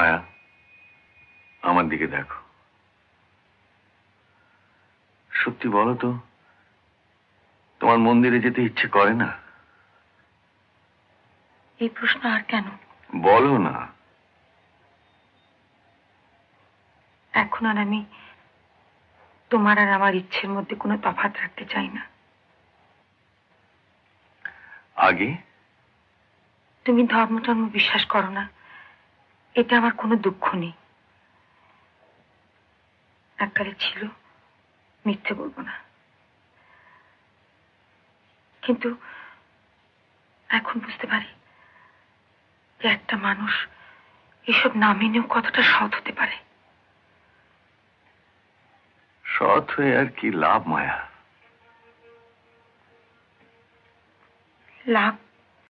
মায়া আমার দিকে দেখো সত্যি বলো তো তোমার মন্দিরে যেতে ইচ্ছে করে না এই প্রশ্ন আর কেন বলো না এখন আর আমি তোমার আর আমার ইচ্ছের মধ্যে কোনো তফাত রাখতে চাই না আগে তুমি ধর্ম টর্ম বিশ্বাস করো না এটা আমার কোনো দুঃখ নেই এককালে ছিল মিথ্যে বলবো না কিন্তু এখন বুঝতে পারি যে একটা মানুষ এসব না মেনেও কতটা সৎ হতে পারে সৎ হয়ে আর কি লাভ মায়া লাভ